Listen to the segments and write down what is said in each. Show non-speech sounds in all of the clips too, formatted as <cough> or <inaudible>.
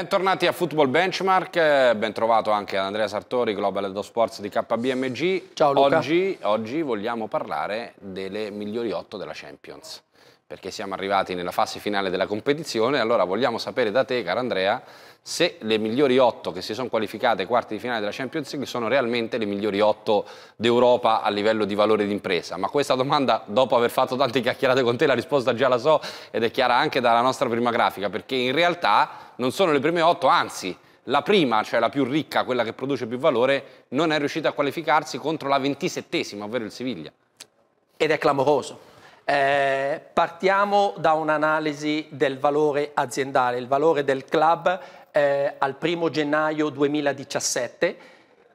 Bentornati a Football Benchmark, eh, ben trovato anche ad Andrea Sartori, Global Edo Sports di KBMG. Ciao Luca. Oggi, oggi vogliamo parlare delle migliori otto della Champions perché siamo arrivati nella fase finale della competizione, allora vogliamo sapere da te, caro Andrea, se le migliori otto che si sono qualificate ai quarti di finale della Champions League sono realmente le migliori otto d'Europa a livello di valore d'impresa. Ma questa domanda, dopo aver fatto tante chiacchierate con te, la risposta già la so ed è chiara anche dalla nostra prima grafica, perché in realtà non sono le prime otto, anzi, la prima, cioè la più ricca, quella che produce più valore, non è riuscita a qualificarsi contro la ventisettesima, ovvero il Siviglia. Ed è clamoroso eh, partiamo da un'analisi del valore aziendale, il valore del club eh, al 1 gennaio 2017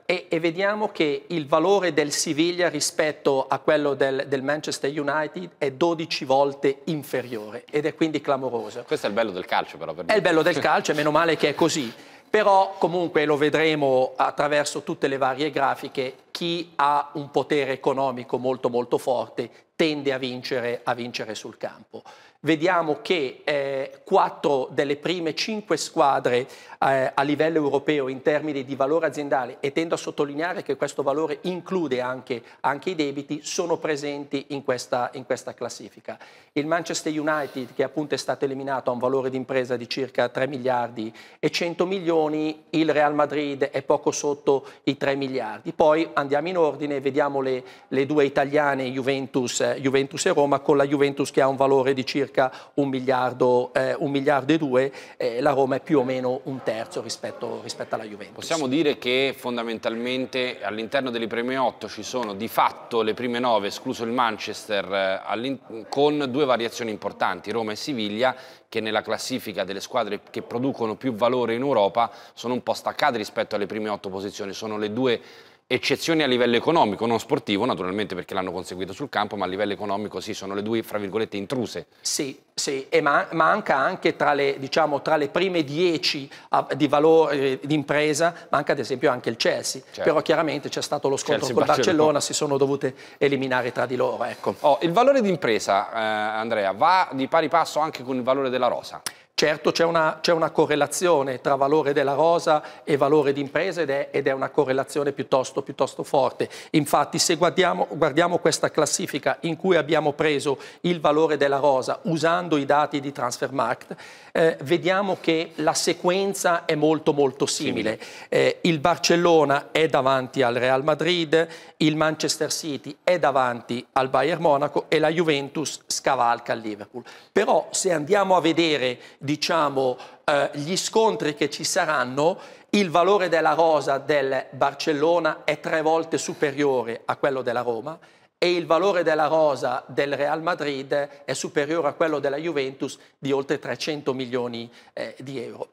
e, e, vediamo che il valore del Siviglia rispetto a quello del, del, Manchester United è 12 volte inferiore ed è quindi clamoroso. Questo è il bello del calcio però. Per è il bello del <laughs> calcio e meno male che è così. Però comunque lo vedremo attraverso tutte le varie grafiche, chi ha un potere economico molto molto forte tende a vincere, a vincere sul campo. Vediamo che eh, quattro delle prime cinque squadre eh, a livello europeo in termini di valore aziendale, e tendo a sottolineare che questo valore include anche, anche i debiti, sono presenti in questa, in questa, classifica. Il Manchester United, che appunto è stato eliminato, ha un valore di impresa di circa 3 miliardi e 100 milioni, il Real Madrid è poco sotto i 3 miliardi. Poi andiamo in ordine e vediamo le, le due italiane Juventus, eh, Juventus, e Roma con la Juventus che ha un valore di circa un miliardo, eh, un miliardo e due, eh, la Roma è più o meno un terzo rispetto, rispetto alla Juventus. Possiamo dire che fondamentalmente all'interno delle prime otto ci sono di fatto le prime nove, escluso il Manchester, eh, con due variazioni importanti, Roma e Siviglia, che nella classifica delle squadre che producono più valore in Europa sono un po' staccate rispetto alle prime otto posizioni, sono le due eccezioni a livello economico, non sportivo naturalmente perché l'hanno conseguito sul campo, ma a livello economico sì, sono le due, fra virgolette, intruse. Sì, sì, e ma manca anche tra le, diciamo, tra le prime dieci ah, di valore d'impresa, manca ad esempio anche il Chelsea, certo. però chiaramente c'è stato lo scontro Chelsea, con Barcellona, Barcellona, si sono dovute eliminare tra di loro. Ecco. Oh, il valore d'impresa, eh, Andrea, va di pari passo anche con il valore della rosa? Certo c'è una, una, correlazione tra valore della rosa e valore d'impresa ed è, ed è una correlazione piuttosto, piuttosto, forte. Infatti se guardiamo, guardiamo, questa classifica in cui abbiamo preso il valore della rosa usando i dati di Transfermarkt, eh, vediamo che la sequenza è molto molto simile. Eh, il Barcellona è davanti al Real Madrid, il Manchester City è davanti al Bayern Monaco e la Juventus scavalca il Liverpool. Però se andiamo a vedere diciamo, eh, gli scontri che ci saranno, il valore della rosa del Barcellona è tre volte superiore a quello della Roma e il valore della rosa del Real Madrid è superiore a quello della Juventus di oltre 300 milioni eh, di euro.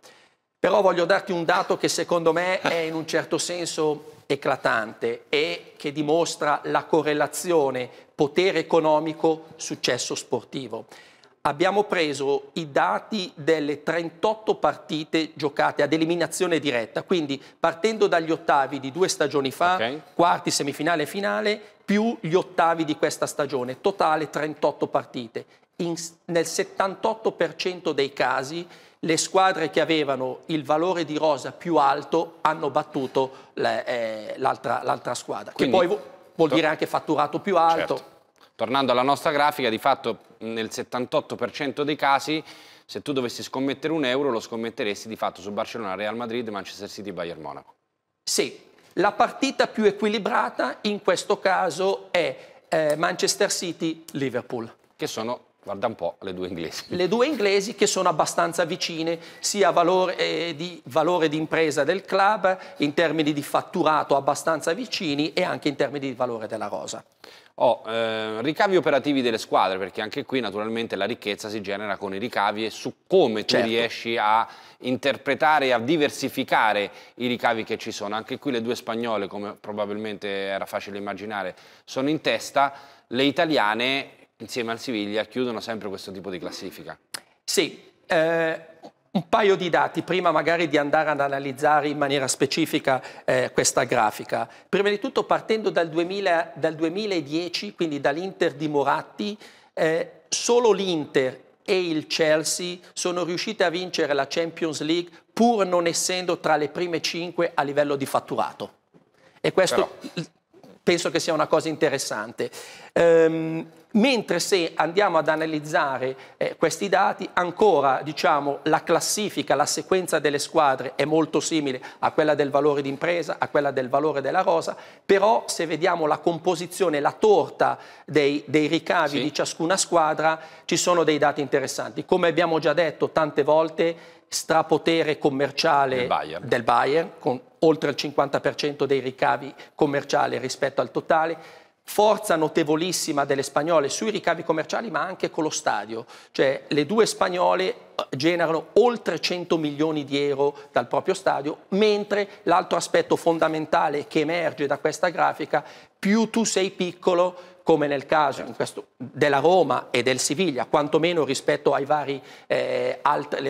Però voglio darti un dato che secondo me è in un certo senso eclatante e che dimostra la correlazione potere economico-successo sportivo abbiamo preso i dati delle 38 partite giocate ad eliminazione diretta, quindi partendo dagli ottavi di due stagioni fa, okay. quarti, semifinale e finale, più gli ottavi di questa stagione, totale 38 partite. In, nel 78% dei casi le squadre che avevano il valore di rosa più alto hanno battuto eh, l'altra eh, squadra, Quindi, che poi vuol dire anche fatturato più alto. Certo. Tornando alla nostra grafica, di fatto nel 78% dei casi, se tu dovessi scommettere un euro, lo scommetteresti di fatto su Barcellona, Real Madrid, Manchester City, Bayern Monaco. Sì, la partita più equilibrata in questo caso è eh, Manchester City-Liverpool. Che sono Guarda un po' le due inglesi. Le due inglesi che sono abbastanza vicine sia valore, eh, di, valore di impresa del club, in termini di fatturato abbastanza vicini e anche in termini di valore della rosa o oh, eh, ricavi operativi delle squadre, perché anche qui naturalmente la ricchezza si genera con i ricavi e su come certo. tu riesci a interpretare e a diversificare i ricavi che ci sono. Anche qui le due spagnole, come probabilmente era facile immaginare, sono in testa, le italiane insieme al Siviglia chiudono sempre questo tipo di classifica. Sì, eh, un paio di dati prima magari di andare ad analizzare in maniera specifica eh, questa grafica. Prima di tutto partendo dal, 2000, dal 2010, quindi dall'Inter di Moratti, eh, solo l'Inter e il Chelsea sono riuscite a vincere la Champions League pur non essendo tra le prime cinque a livello di fatturato. E questo Però penso che sia una cosa interessante. Ehm, mentre se andiamo ad analizzare eh, questi dati, ancora diciamo, la classifica, la sequenza delle squadre è molto simile a quella del valore d'impresa, a quella del valore della rosa, però se vediamo la composizione, la torta dei, dei ricavi sì. di ciascuna squadra, ci sono dei dati interessanti. Come abbiamo già detto tante volte, strapotere commerciale del Bayern, del Bayern con oltre il 50% dei ricavi commerciali rispetto al totale, forza notevolissima delle spagnole sui ricavi commerciali ma anche con lo stadio, cioè le due spagnole eh, generano oltre 100 milioni di euro dal proprio stadio, mentre l'altro aspetto fondamentale che emerge da questa grafica, più tu sei piccolo, come nel caso questo, della Roma e del Siviglia, quantomeno rispetto alle eh,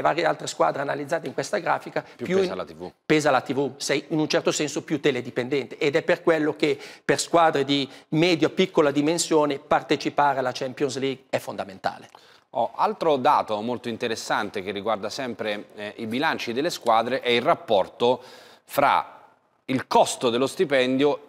varie altre squadre analizzate in questa grafica, più, più pesa, in, la TV. pesa la TV, sei in un certo senso più teledipendente ed è per quello che per squadre di medio-piccola dimensione partecipare alla Champions League è fondamentale. Oh, altro dato molto interessante che riguarda sempre eh, i bilanci delle squadre è il rapporto fra il costo dello stipendio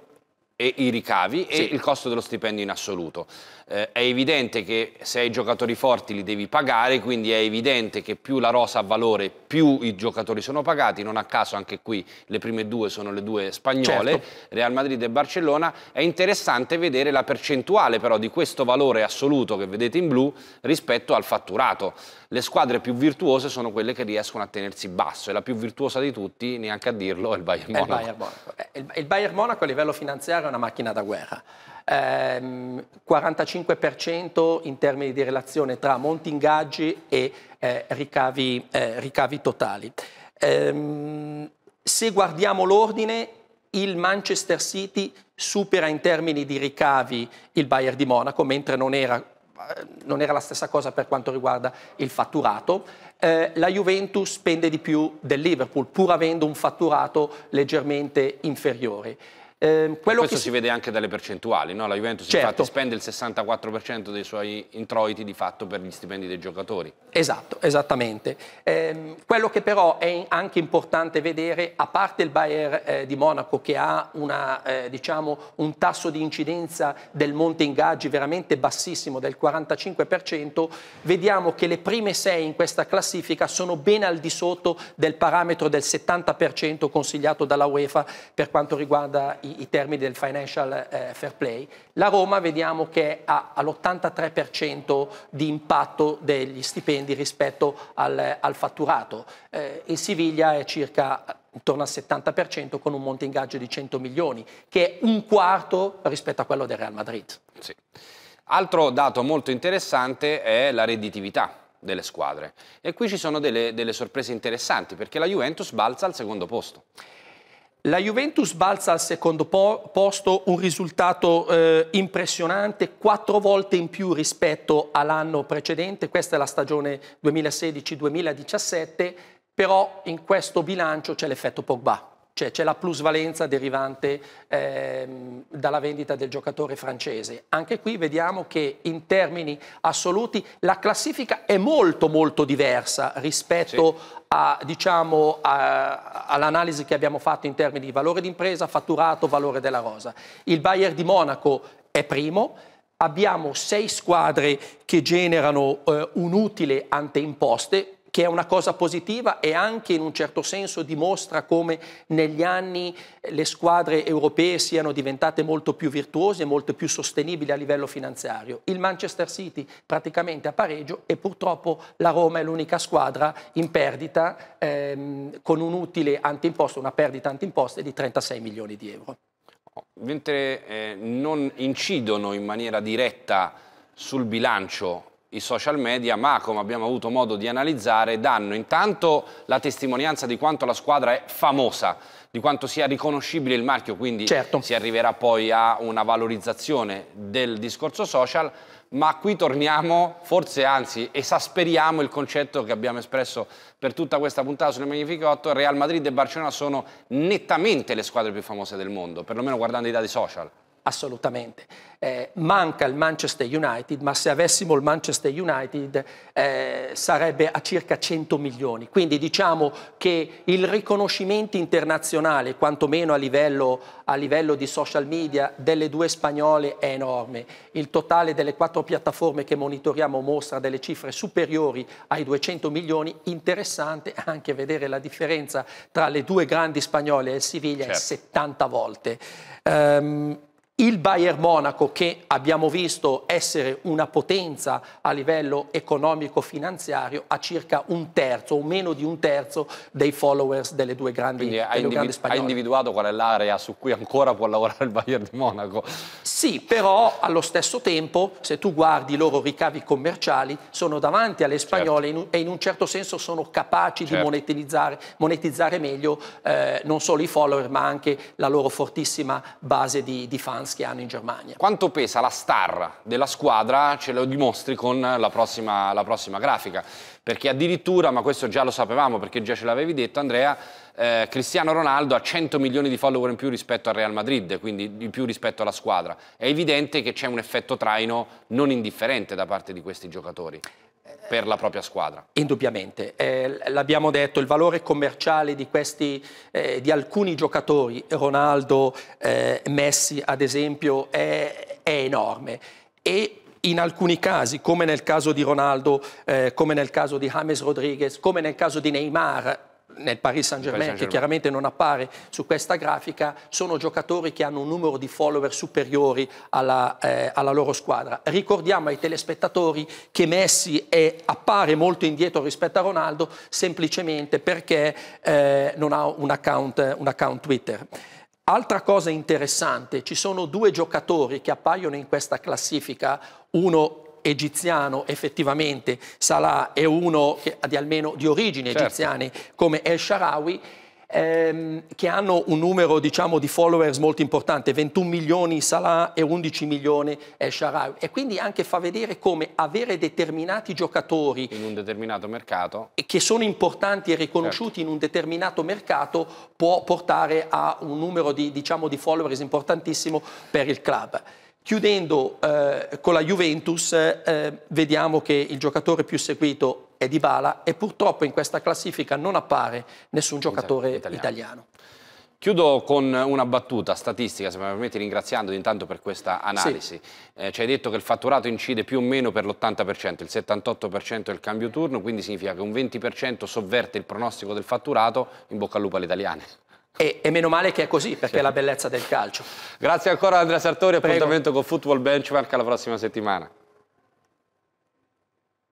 e i ricavi sì. e il costo dello stipendio in assoluto. Eh, è evidente che se hai giocatori forti li devi pagare, quindi è evidente che più la rosa ha valore, più i giocatori sono pagati. Non a caso anche qui le prime due sono le due spagnole, certo. Real Madrid e Barcellona. È interessante vedere la percentuale però di questo valore assoluto che vedete in blu rispetto al fatturato. Le squadre più virtuose sono quelle che riescono a tenersi basso e la più virtuosa di tutti, neanche a dirlo, è il Bayern Monaco. il Bayern Monaco, eh, il Bayern Monaco a livello finanziario una macchina da guerra. Eh, 45% in termini di relazione tra monti ingaggi e eh, ricavi, eh, ricavi, totali. Ehm, se guardiamo l'ordine, il Manchester City supera in termini di ricavi il Bayern di Monaco, mentre non era eh, non era la stessa cosa per quanto riguarda il fatturato. Eh, la Juventus spende di più del Liverpool, pur avendo un fatturato leggermente inferiore. Eh, Questo si... si... vede anche dalle percentuali, no? la Juventus certo. infatti spende il 64% dei suoi introiti di fatto per gli stipendi dei giocatori. Esatto, esattamente. Eh, quello che però è anche importante vedere, a parte il Bayern eh, di Monaco che ha una, eh, diciamo, un tasso di incidenza del monte ingaggi veramente bassissimo, del 45%, vediamo che le prime sei in questa classifica sono ben al di sotto del parametro del 70% consigliato dalla UEFA per quanto riguarda i i, termini del financial eh, fair play, la Roma vediamo che ha all'83% di impatto degli stipendi rispetto al, al fatturato, eh, in Siviglia è circa intorno al 70% con un monte ingaggio di 100 milioni, che è un quarto rispetto a quello del Real Madrid. Sì. Altro dato molto interessante è la redditività delle squadre. E qui ci sono delle, delle sorprese interessanti perché la Juventus balza al secondo posto. La Juventus balza al secondo po posto, un risultato eh, impressionante, quattro volte in più rispetto all'anno precedente, questa è la stagione 2016-2017, però in questo bilancio c'è l'effetto Pogba cioè c'è la plusvalenza derivante ehm, dalla vendita del giocatore francese. Anche qui vediamo che in termini assoluti la classifica è molto molto diversa rispetto sì. Diciamo, all'analisi che abbiamo fatto in termini di valore d'impresa, fatturato, valore della rosa. Il Bayer di Monaco è primo, abbiamo sei squadre che generano eh, un utile ante imposte, che è una cosa positiva e anche in un certo senso dimostra come negli anni le squadre europee siano diventate molto più virtuose e molto più sostenibili a livello finanziario. Il Manchester City praticamente a pareggio e purtroppo la Roma è l'unica squadra in perdita ehm, con un utile antimposto, una perdita antimposta di 36 milioni di euro. Mentre eh, non incidono in maniera diretta sul bilancio i social media, ma come abbiamo avuto modo di analizzare, danno intanto la testimonianza di quanto la squadra è famosa, di quanto sia riconoscibile il marchio, quindi certo. si arriverà poi a una valorizzazione del discorso social, ma qui torniamo, forse anzi esasperiamo il concetto che abbiamo espresso per tutta questa puntata sulle Magnifiche 8, Real Madrid e Barcellona sono nettamente le squadre più famose del mondo, perlomeno guardando i dati social assolutamente. Eh, manca il Manchester United, ma se avessimo il Manchester United eh, sarebbe a circa 100 milioni. Quindi diciamo che il riconoscimento internazionale, quantomeno a livello, a livello di social media, delle due spagnole è enorme. Il totale delle quattro piattaforme che monitoriamo mostra delle cifre superiori ai 200 milioni. Interessante anche vedere la differenza tra le due grandi spagnole e il Siviglia certo. è 70 volte. Um, il Bayern Monaco che abbiamo visto essere una potenza a livello economico-finanziario ha circa un terzo o meno di un terzo dei followers delle due grandi, Quindi delle individu- grandi spagnole. Ha individuato qual è l'area su cui ancora può lavorare il Bayern di Monaco? Sì, però allo stesso tempo se tu guardi i loro ricavi commerciali sono davanti alle certo. spagnole certo. e in un certo senso sono capaci certo. di monetizzare, monetizzare meglio eh, non solo i follower ma anche la loro fortissima base di, di fan fans che hanno in Germania. Quanto pesa la star della squadra ce lo dimostri con la prossima, la prossima grafica, perché addirittura, ma questo già lo sapevamo perché già ce l'avevi detto Andrea, eh, Cristiano Ronaldo ha 100 milioni di follower in più rispetto al Real Madrid, quindi di più rispetto alla squadra. È evidente che c'è un effetto traino non indifferente da parte di questi giocatori per la propria squadra. Indubbiamente, eh, l'abbiamo detto, il valore commerciale di, questi, eh, di alcuni giocatori, Ronaldo, eh, Messi ad esempio, è, è, enorme e in alcuni casi, come nel caso di Ronaldo, eh, come nel caso di James Rodriguez, come nel caso di Neymar, nel Paris Saint-Germain, Saint che chiaramente non appare su questa grafica, sono giocatori che hanno un numero di follower superiori alla, eh, alla loro squadra. Ricordiamo ai telespettatori che Messi è, appare molto indietro rispetto a Ronaldo semplicemente perché eh, non ha un account, un account Twitter. Altra cosa interessante, ci sono due giocatori che appaiono in questa classifica, uno egiziano effettivamente, Salah è uno che, di almeno di origini certo. egiziane come El Sharawi, ehm, che hanno un numero diciamo, di followers molto importante, 21 milioni Salah e 11 milioni El Sharawi. E quindi anche fa vedere come avere determinati giocatori in un determinato mercato che sono importanti e riconosciuti certo. in un determinato mercato può portare a un numero di, diciamo, di followers importantissimo per il club. Chiudendo eh, con la Juventus, eh, vediamo che il giocatore più seguito è Dybala e purtroppo in questa classifica non appare nessun giocatore italiano. italiano. Chiudo con una battuta statistica, se mi permetti, ringraziando intanto per questa analisi. Sì. Eh, ci hai detto che il fatturato incide più o meno per l'80%, il 78% è il cambio turno, quindi significa che un 20% sovverte il pronostico del fatturato, in bocca al lupo alle italiane. E, e, meno male che è così, perché sì. è la bellezza del calcio. Grazie ancora Andrea Sartori, appuntamento con Football Benchmark alla prossima settimana.